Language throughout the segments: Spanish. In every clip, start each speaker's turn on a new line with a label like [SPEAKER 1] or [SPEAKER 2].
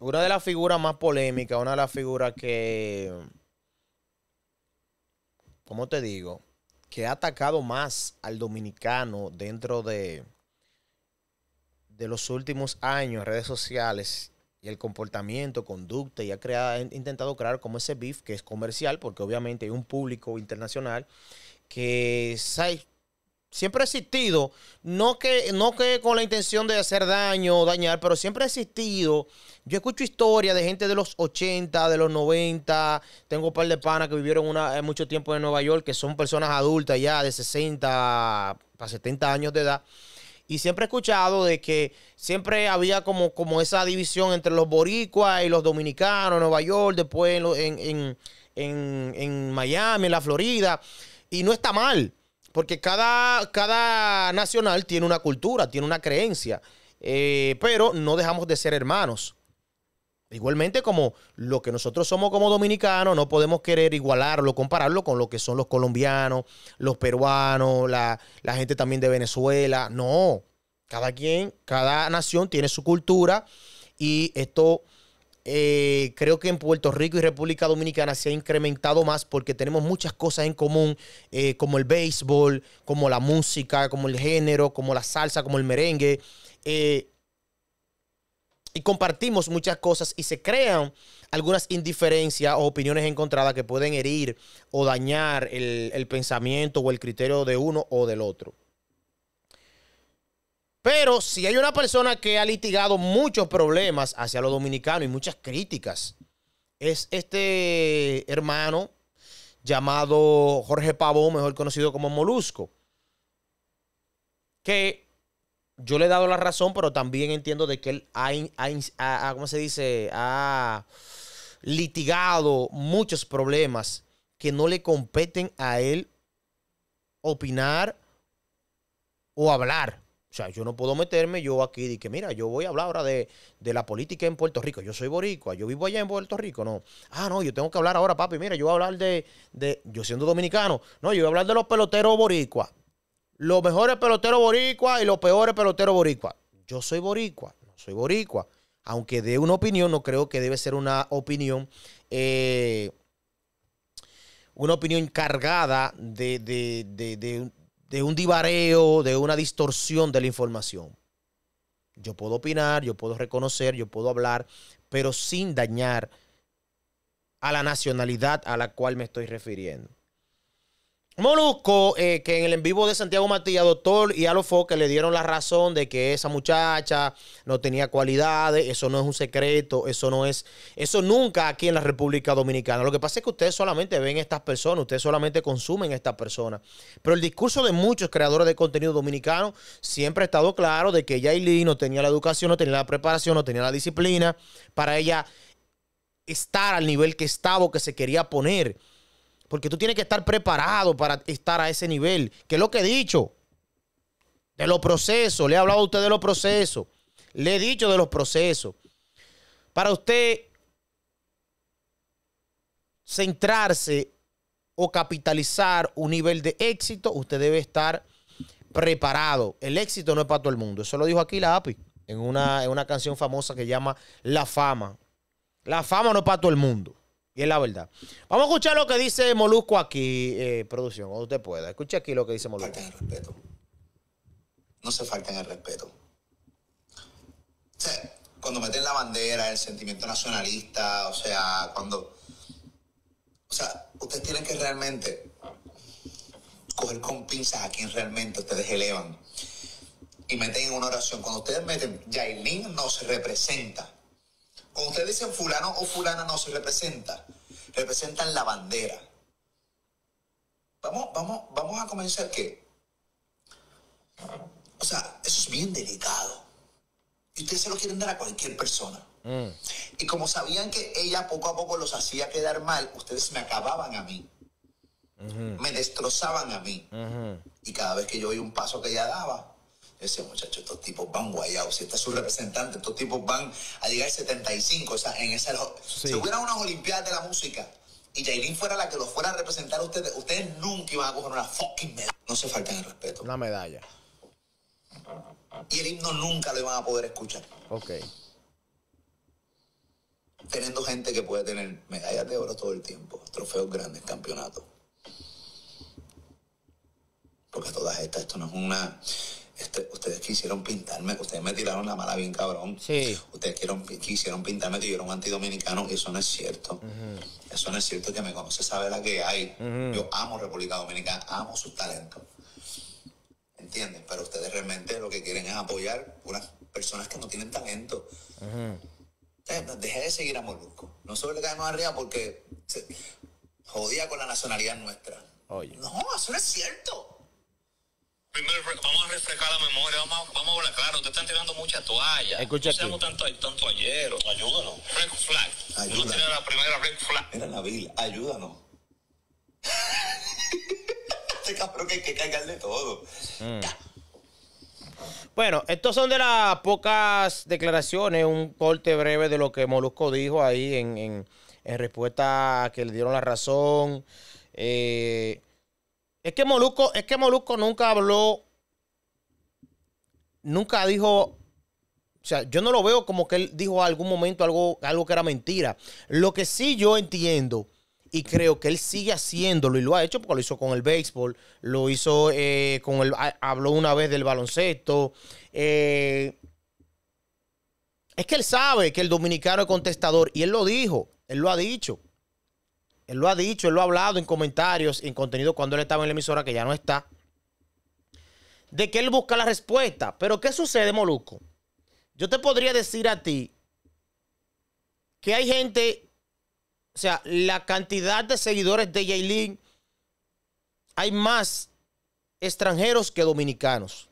[SPEAKER 1] Una de las figuras más polémicas, una de las figuras que. ¿Cómo te digo? Que ha atacado más al dominicano dentro de. de los últimos años en redes sociales y el comportamiento, conducta, y ha, creado, ha intentado crear como ese beef que es comercial, porque obviamente hay un público internacional que sabe siempre ha existido, no que, no con la intención de hacer daño o dañar, pero siempre ha existido. Yo escucho historias de gente de los 80, de los 90, tengo un par de panas que vivieron eh, mucho tiempo en Nueva York, que son personas adultas ya de 60 a 70 años de edad. Y siempre he escuchado de que siempre había como, como esa división entre los boricuas y los dominicanos en Nueva York, después en, en, en Miami, en la Florida. Y no está mal. Porque cada, cada nacional tiene una cultura, tiene una creencia, eh, pero no dejamos de ser hermanos. Igualmente como lo que nosotros somos como dominicanos, no podemos querer igualarlo, compararlo con lo que son los colombianos, los peruanos, la, la gente también de Venezuela. No, cada quien, cada nación tiene su cultura y esto eh, creo que en Puerto Rico y República Dominicana se ha incrementado más porque tenemos muchas cosas en común, eh, como el béisbol, como la música, como el género, como la salsa, como el merengue. Eh, y compartimos muchas cosas y se crean algunas indiferencias o opiniones encontradas que pueden herir o dañar el pensamiento o el criterio de uno o del otro. Pero si hay una persona que ha litigado muchos problemas hacia los dominicanos y muchas críticas, es este hermano llamado Jorge Pavón, mejor conocido como Molusco, que yo le he dado la razón, pero también entiendo de que él ha, se dice? Ha litigado muchos problemas que no le competen a él opinar o hablar. O sea, yo no puedo meterme yo aquí y que, mira, yo voy a hablar ahora de, la política en Puerto Rico. Yo soy boricua, yo vivo allá en Puerto Rico. No, ah, no, yo tengo que hablar ahora, papi. Mira, yo voy a hablar de, yo siendo dominicano. No, yo voy a hablar de los peloteros boricua. Los mejores peloteros boricua y los peores peloteros boricua. Yo soy boricua, soy boricua. Aunque dé una opinión, no creo que debe ser una opinión, eh, una opinión cargada de, de de un divareo, de una distorsión de la información. Yo puedo opinar, yo puedo reconocer, yo puedo hablar, pero sin dañar a la nacionalidad a la cual me estoy refiriendo. Molusco, eh, que en el en vivo de Santiago Matías, doctor y los que le dieron la razón de que esa muchacha no tenía cualidades, eso no es un secreto, eso no es, eso nunca aquí en la República Dominicana. Lo que pasa es que ustedes solamente ven estas personas, ustedes solamente consumen estas personas. Pero el discurso de muchos creadores de contenido dominicano siempre ha estado claro de que Yaili no tenía la educación, no tenía la preparación, no tenía la disciplina para ella estar al nivel que estaba o que se quería poner. Porque tú tienes que estar preparado para estar a ese nivel. Que es lo que he dicho. De los procesos. Le he hablado a usted de los procesos. Le he dicho de los procesos. Para usted centrarse o capitalizar un nivel de éxito, usted debe estar preparado. El éxito no es para todo el mundo. Eso lo dijo aquí la API en una, en una canción famosa que llama La Fama. La fama no es para todo el mundo. Y es la verdad. Vamos a escuchar lo que dice Molusco aquí, eh, producción, o usted pueda. Escuche aquí lo que dice Molusco. Faltan
[SPEAKER 2] el respeto. No se falten el respeto. O sea, cuando meten la bandera, el sentimiento nacionalista, o sea, cuando. O sea, ustedes tienen que realmente coger con pinzas a quien realmente ustedes elevan. Y meten en una oración. Cuando ustedes meten, no se representa cuando ustedes dicen fulano o fulana no se representa, representan la bandera. Vamos, vamos, vamos a comenzar que. O sea, eso es bien delicado. Y ustedes se lo quieren dar a cualquier persona. Mm. Y como sabían que ella poco a poco los hacía quedar mal, ustedes me acababan a mí. Me destrozaban a mí. Y cada vez que yo oí un paso que ella daba, ese muchacho, estos tipos van guayados. Si está su representante, estos tipos van a llegar 75. en esa. Si hubiera unas Olimpiadas de la música y Jailin fuera la que los fuera a representar ustedes, ustedes nunca iban a coger una fucking medalla. No se faltan el respeto. Una medalla. Y el himno nunca lo iban a poder escuchar. Ok. Teniendo gente que puede tener medallas de oro todo el tiempo, trofeos grandes, campeonatos. Porque todas estas, esto no es una. Este, ustedes quisieron pintarme, ustedes me tiraron la mala bien cabrón. Ustedes quisieron, pintarme que yo era un antidominicano y eso no es cierto. Eso no es cierto, que me conoce, sabe la que hay. Yo amo República Dominicana, amo su talento ¿Entienden? Pero ustedes realmente lo que quieren es apoyar unas personas que no tienen talento. Uh de seguir a Molusco. No solo le caemos arriba porque jodía con la nacionalidad nuestra. No, eso no es cierto. Primero, vamos a refrescar la memoria, vamos a, hablar claro. Te están tirando mucha toalla. Escucha no seamos tanto, tanto ayer. Ayúdanos. Red flag. Ayúdanos. No tiene la primera red flag. Era Navil, Ayúdanos. este cabrón que hay que cargarle todo.
[SPEAKER 1] Mm. Bueno, estos son de las pocas declaraciones, un corte breve de lo que Molusco dijo ahí en, en, en respuesta a que le dieron la razón. Eh, es que Molusco, es que Moluco nunca habló, nunca dijo o sea, yo no lo veo como que él dijo en algún momento algo, algo que era mentira. Lo que sí yo entiendo y creo que él sigue haciéndolo y lo ha hecho porque lo hizo con el béisbol, lo hizo eh, con el. Habló una vez del baloncesto. Eh, es que él sabe que el dominicano es contestador y él lo dijo, él lo ha dicho. Él lo ha dicho, él lo ha hablado en comentarios, en contenido cuando él estaba en la emisora, que ya no está. De que él busca la respuesta. Pero ¿qué sucede, Moluco? Yo te podría decir a ti que hay gente, o sea, la cantidad de seguidores de yaelin hay más extranjeros que dominicanos.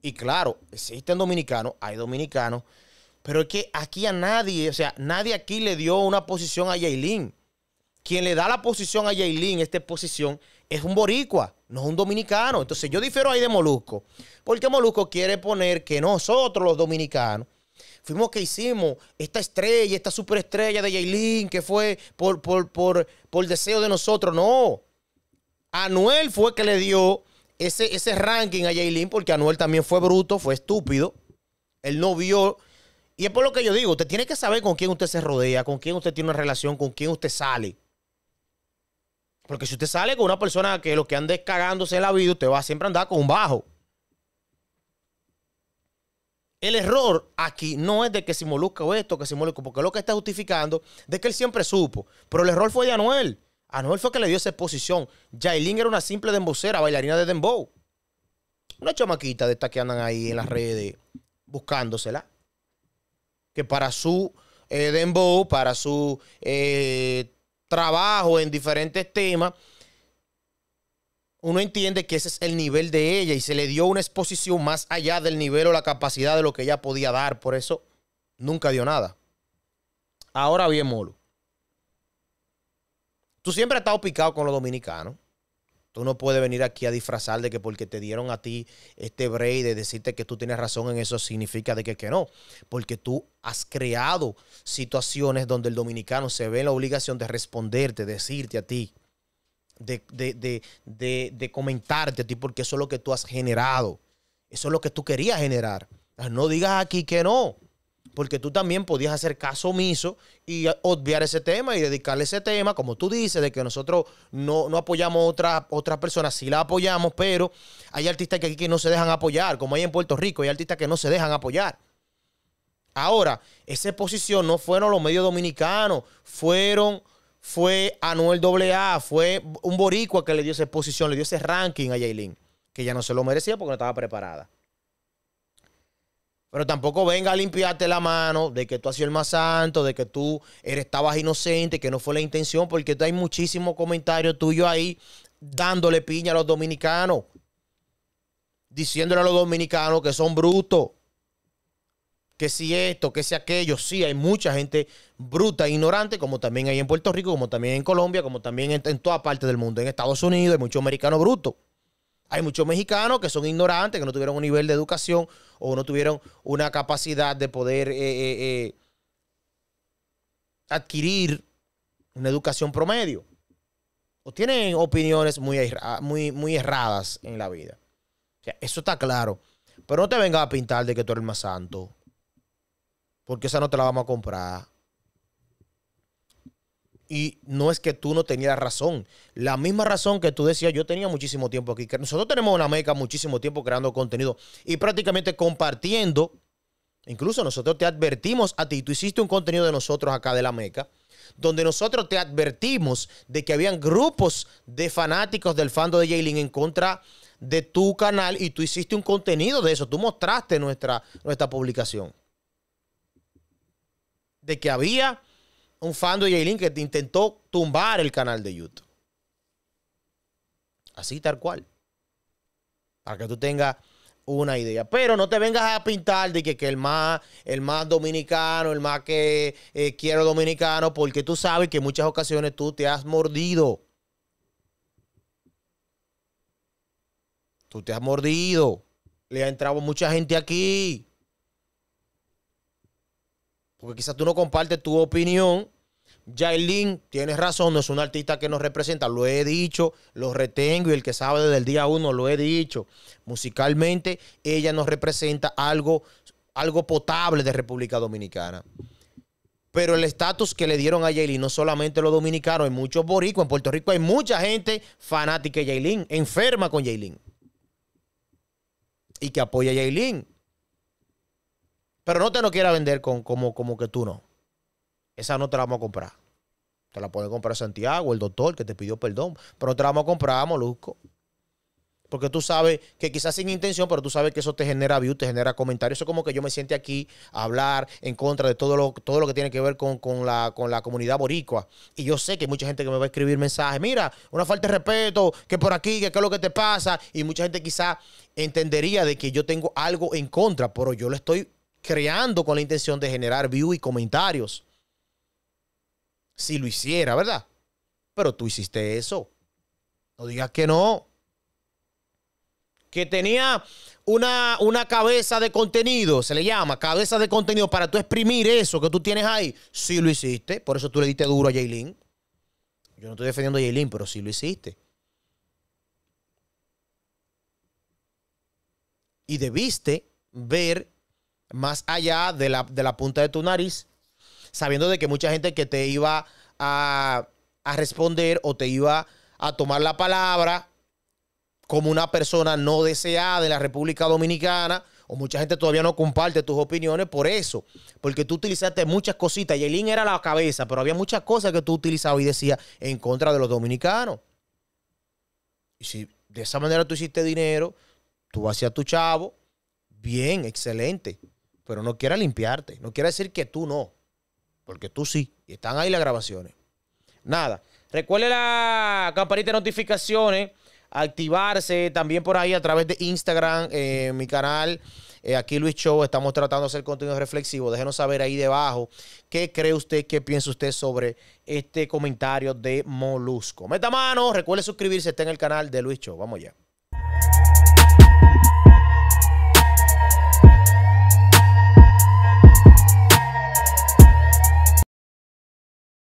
[SPEAKER 1] Y claro, existen dominicanos, hay dominicanos, pero es que aquí a nadie, o sea, nadie aquí le dio una posición a yaelin quien le da la posición a Jaylin, esta posición, es un boricua, no es un dominicano. Entonces yo difiero ahí de Molusco, porque Molusco quiere poner que nosotros los dominicanos fuimos que hicimos esta estrella, esta superestrella de Jaylin, que fue por, por, por, por deseo de nosotros. No, Anuel fue que le dio ese, ese ranking a Jaylin, porque Anuel también fue bruto, fue estúpido. Él no vio y es por lo que yo digo, usted tiene que saber con quién usted se rodea, con quién usted tiene una relación, con quién usted sale. Porque si usted sale con una persona que lo que anda cagándose en la vida, usted va a siempre andar con un bajo. El error aquí no es de que se o esto, que se molusca, porque lo que está justificando de que él siempre supo. Pero el error fue de Anuel. Anuel fue que le dio esa exposición. Jailin era una simple dembocera, bailarina de dembow. Una chamaquita de estas que andan ahí en las redes buscándosela. Que para su eh, dembow, para su eh, Trabajo en diferentes temas, uno entiende que ese es el nivel de ella y se le dio una exposición más allá del nivel o la capacidad de lo que ella podía dar. Por eso nunca dio nada. Ahora bien, Molo. Tú siempre has estado picado con los dominicanos. Tú no puedes venir aquí a disfrazar de que porque te dieron a ti este break de decirte que tú tienes razón en eso significa de que, que no. Porque tú has creado situaciones donde el dominicano se ve en la obligación de responderte, decirte a ti, de, de, de, de comentarte a ti, porque eso es lo que tú has generado. Eso es lo que tú querías generar. Ah, no digas aquí que no porque tú también podías hacer caso omiso y obviar ese tema y dedicarle ese tema, como tú dices, de que nosotros no, no apoyamos otras otras personas, sí la apoyamos, pero hay artistas que aquí que no se dejan apoyar, como hay en Puerto Rico, hay artistas que no se dejan apoyar. Ahora, esa exposición no fueron los medios dominicanos, fueron, fue Anuel AA, fue un boricua que le dio esa exposición, le dio ese ranking a Yailin, que ya no se lo merecía porque no estaba preparada. Pero tampoco venga a limpiarte la mano de que tú has sido el más santo, de que tú eres, estabas inocente, que no fue la intención, porque hay muchísimos comentarios tuyos ahí dándole piña a los dominicanos, diciéndole a los dominicanos que son brutos, que si esto, que si aquello. Sí, hay mucha gente bruta, e ignorante, como también hay en Puerto Rico, como también en Colombia, como también en, en toda parte del mundo, en Estados Unidos hay muchos americanos brutos. Hay muchos mexicanos que son ignorantes, que no tuvieron un nivel de educación o no tuvieron una capacidad de poder eh, eh, eh, adquirir una educación promedio. O tienen opiniones muy, muy, muy erradas en la vida. O eso está claro. Pero no te vengas a pintar de que tú eres más santo. Porque esa no te la vamos a comprar. Y no es que tú no tenías razón. La misma razón que tú decías, yo tenía muchísimo tiempo aquí. Que nosotros tenemos una meca muchísimo tiempo creando contenido y prácticamente compartiendo. Incluso nosotros te advertimos a ti. Tú hiciste un contenido de nosotros acá de la meca, donde nosotros te advertimos de que habían grupos de fanáticos del fando de Jalen en contra de tu canal y tú hiciste un contenido de eso. Tú mostraste nuestra, nuestra publicación. De que había un fan de Jaylin que intentó tumbar el canal de YouTube. Así tal cual. Para que tú tengas una idea. Pero no te vengas a pintar de que, el, más, el más dominicano, el más que eh, quiero dominicano, porque tú sabes que en muchas ocasiones tú te has mordido. Tú te has mordido. Le ha entrado mucha gente aquí. Porque quizás tú no compartes tu opinión Jailin, tienes razón, no es una artista que nos representa, lo he dicho, lo retengo y el que sabe desde el día uno lo he dicho. Musicalmente, ella nos representa algo, algo potable de República Dominicana. Pero el estatus que le dieron a Jaylin, no solamente los dominicanos, hay muchos boricos. En Puerto Rico hay mucha gente fanática de Jailin, enferma con Jailin. Y que apoya a Jailin. Pero no te lo quiera vender como que tú no esa no te la vamos a comprar. Te la puede comprar Santiago, el doctor que te pidió perdón, pero no te la vamos a comprar Molusco. Porque tú sabes que quizás sin intención, pero tú sabes que eso te genera views, te genera comentarios. Eso es como que yo me siento aquí a hablar en contra de todo lo, todo lo que tiene que ver con, la, comunidad boricua. Y yo sé que hay mucha gente que me va a escribir mensajes. Mira, una falta de respeto, que por aquí, que qué es lo que te pasa. Y mucha gente quizás entendería de que yo tengo algo en contra, pero yo lo estoy creando con la intención de generar views y comentarios si lo hiciera, ¿verdad? Pero tú hiciste eso. No digas que no. Que tenía una, una cabeza de contenido, se le llama, cabeza de contenido para tú exprimir eso que tú tienes ahí. Sí lo hiciste, por eso tú le diste duro a Jaylin. Yo no estoy defendiendo a Jaylin, pero sí lo hiciste. Y debiste ver más allá de la punta de tu nariz sabiendo de que mucha gente que te iba a, responder o te iba a tomar la palabra como una persona no deseada de la República Dominicana, o mucha gente todavía no comparte tus opiniones por eso, porque tú utilizaste muchas cositas. y Yelin era la cabeza, pero había muchas cosas que tú utilizabas y decías en contra de los dominicanos. Y si de esa manera tú hiciste dinero, tú hacías tu chavo, bien, excelente, pero no quiera limpiarte, no quiere decir que tú no. Porque tú sí. Y están ahí las grabaciones. Nada. Recuerde la campanita de notificaciones. Activarse también por ahí a través de Instagram, eh, mi canal. Eh, aquí Luis Show estamos tratando de hacer contenido reflexivo. Déjenos saber ahí debajo qué cree usted, qué piensa usted sobre este comentario de Molusco. Meta mano, recuerde suscribirse, está en el canal de Luis Show. Vamos ya.